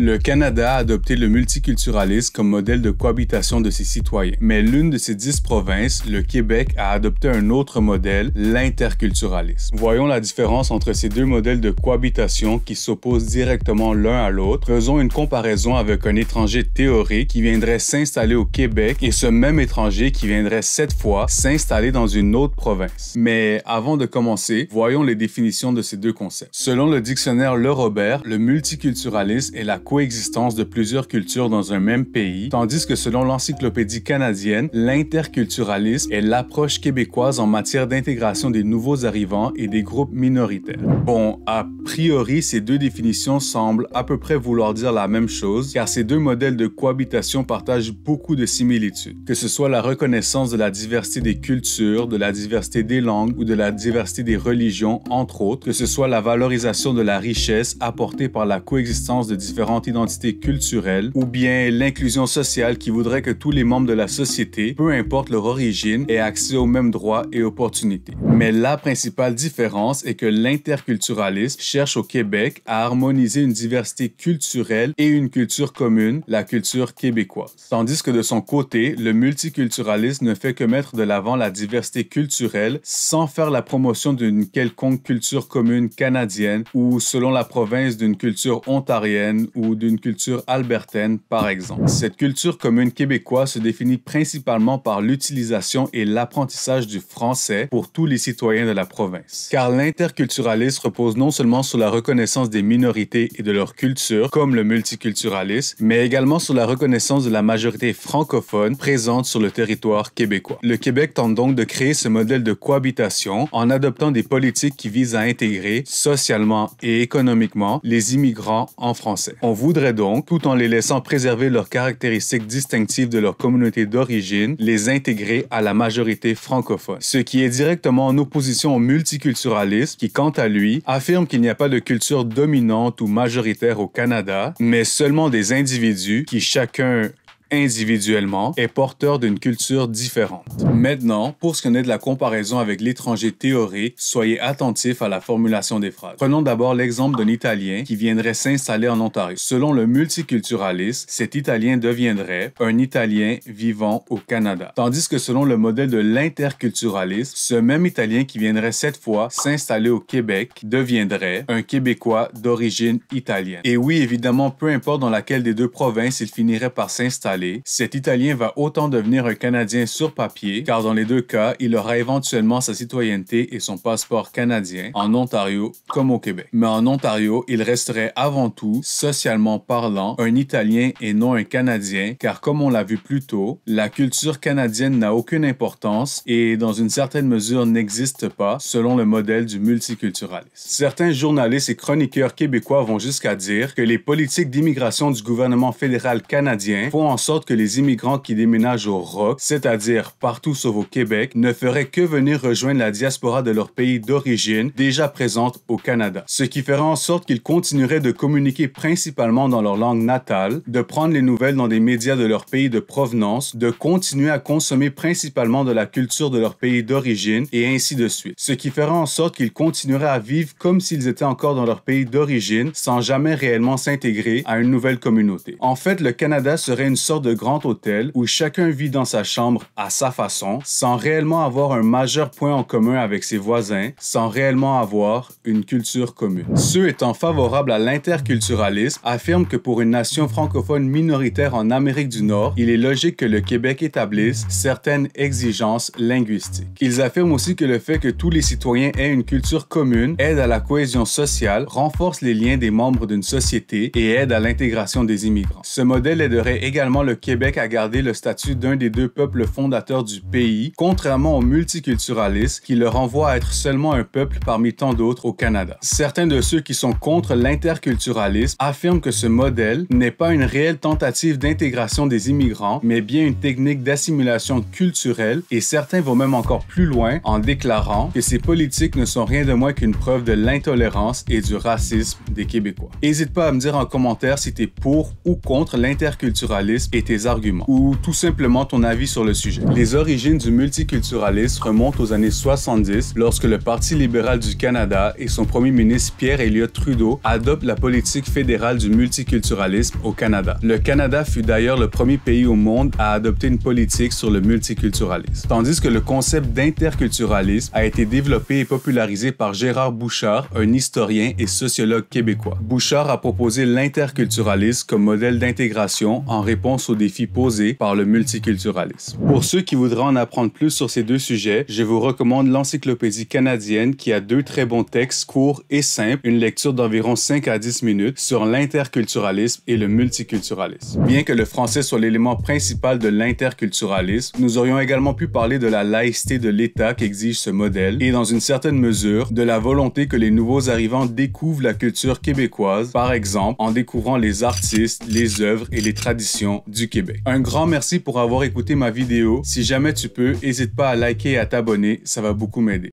Le Canada a adopté le multiculturalisme comme modèle de cohabitation de ses citoyens, mais l'une de ses dix provinces, le Québec, a adopté un autre modèle, l'interculturalisme. Voyons la différence entre ces deux modèles de cohabitation qui s'opposent directement l'un à l'autre. Faisons une comparaison avec un étranger théorique qui viendrait s'installer au Québec et ce même étranger qui viendrait cette fois s'installer dans une autre province. Mais avant de commencer, voyons les définitions de ces deux concepts. Selon le dictionnaire Le Robert, le multiculturalisme est la coexistence de plusieurs cultures dans un même pays, tandis que selon l'Encyclopédie canadienne, l'interculturalisme est l'approche québécoise en matière d'intégration des nouveaux arrivants et des groupes minoritaires. Bon, a priori, ces deux définitions semblent à peu près vouloir dire la même chose, car ces deux modèles de cohabitation partagent beaucoup de similitudes, que ce soit la reconnaissance de la diversité des cultures, de la diversité des langues ou de la diversité des religions, entre autres, que ce soit la valorisation de la richesse apportée par la coexistence de différents identité culturelle, ou bien l'inclusion sociale qui voudrait que tous les membres de la société, peu importe leur origine, aient accès aux mêmes droits et opportunités. Mais la principale différence est que l'interculturalisme cherche au Québec à harmoniser une diversité culturelle et une culture commune, la culture québécoise. Tandis que de son côté, le multiculturalisme ne fait que mettre de l'avant la diversité culturelle sans faire la promotion d'une quelconque culture commune canadienne ou selon la province d'une culture ontarienne ou d'une culture albertaine, par exemple. Cette culture commune québécoise se définit principalement par l'utilisation et l'apprentissage du français pour tous les citoyens de la province. Car l'interculturalisme repose non seulement sur la reconnaissance des minorités et de leur culture, comme le multiculturalisme, mais également sur la reconnaissance de la majorité francophone présente sur le territoire québécois. Le Québec tente donc de créer ce modèle de cohabitation en adoptant des politiques qui visent à intégrer socialement et économiquement les immigrants en français. On voudrait donc, tout en les laissant préserver leurs caractéristiques distinctives de leur communauté d'origine, les intégrer à la majorité francophone. Ce qui est directement en opposition au multiculturalisme qui, quant à lui, affirme qu'il n'y a pas de culture dominante ou majoritaire au Canada, mais seulement des individus qui chacun individuellement est porteur d'une culture différente. Maintenant, pour ce qui est de la comparaison avec l'étranger théorique, soyez attentif à la formulation des phrases. Prenons d'abord l'exemple d'un Italien qui viendrait s'installer en Ontario. Selon le multiculturalisme, cet Italien deviendrait un Italien vivant au Canada. Tandis que selon le modèle de l'interculturalisme, ce même Italien qui viendrait cette fois s'installer au Québec deviendrait un Québécois d'origine italienne. Et oui, évidemment, peu importe dans laquelle des deux provinces il finirait par s'installer, cet Italien va autant devenir un Canadien sur papier, car dans les deux cas, il aura éventuellement sa citoyenneté et son passeport canadien en Ontario comme au Québec. Mais en Ontario, il resterait avant tout, socialement parlant, un Italien et non un Canadien, car comme on l'a vu plus tôt, la culture canadienne n'a aucune importance et dans une certaine mesure n'existe pas selon le modèle du multiculturalisme. Certains journalistes et chroniqueurs québécois vont jusqu'à dire que les politiques d'immigration du gouvernement fédéral canadien font en sorte que les immigrants qui déménagent au Roc, c'est-à-dire partout sauf au Québec, ne feraient que venir rejoindre la diaspora de leur pays d'origine déjà présente au Canada. Ce qui ferait en sorte qu'ils continueraient de communiquer principalement dans leur langue natale, de prendre les nouvelles dans des médias de leur pays de provenance, de continuer à consommer principalement de la culture de leur pays d'origine et ainsi de suite. Ce qui ferait en sorte qu'ils continueraient à vivre comme s'ils étaient encore dans leur pays d'origine sans jamais réellement s'intégrer à une nouvelle communauté. En fait, le Canada serait une sorte de grands hôtels où chacun vit dans sa chambre à sa façon, sans réellement avoir un majeur point en commun avec ses voisins, sans réellement avoir une culture commune. Ceux étant favorables à l'interculturalisme affirment que pour une nation francophone minoritaire en Amérique du Nord, il est logique que le Québec établisse certaines exigences linguistiques. Ils affirment aussi que le fait que tous les citoyens aient une culture commune aide à la cohésion sociale, renforce les liens des membres d'une société et aide à l'intégration des immigrants. Ce modèle aiderait également le Québec a gardé le statut d'un des deux peuples fondateurs du pays, contrairement au multiculturalisme qui le renvoie à être seulement un peuple parmi tant d'autres au Canada. Certains de ceux qui sont contre l'interculturalisme affirment que ce modèle n'est pas une réelle tentative d'intégration des immigrants, mais bien une technique d'assimilation culturelle et certains vont même encore plus loin en déclarant que ces politiques ne sont rien de moins qu'une preuve de l'intolérance et du racisme des Québécois. N'hésite pas à me dire en commentaire si tu es pour ou contre l'interculturalisme tes arguments, ou tout simplement ton avis sur le sujet. Les origines du multiculturalisme remontent aux années 70 lorsque le Parti libéral du Canada et son premier ministre Pierre Elliott Trudeau adoptent la politique fédérale du multiculturalisme au Canada. Le Canada fut d'ailleurs le premier pays au monde à adopter une politique sur le multiculturalisme, tandis que le concept d'interculturalisme a été développé et popularisé par Gérard Bouchard, un historien et sociologue québécois. Bouchard a proposé l'interculturalisme comme modèle d'intégration en réponse aux défis posés par le multiculturalisme. Pour ceux qui voudraient en apprendre plus sur ces deux sujets, je vous recommande l'Encyclopédie canadienne qui a deux très bons textes courts et simples, une lecture d'environ 5 à 10 minutes sur l'interculturalisme et le multiculturalisme. Bien que le français soit l'élément principal de l'interculturalisme, nous aurions également pu parler de la laïcité de l'État qu'exige ce modèle et dans une certaine mesure de la volonté que les nouveaux arrivants découvrent la culture québécoise, par exemple en découvrant les artistes, les œuvres et les traditions du Québec. Un grand merci pour avoir écouté ma vidéo. Si jamais tu peux, n'hésite pas à liker et à t'abonner, ça va beaucoup m'aider.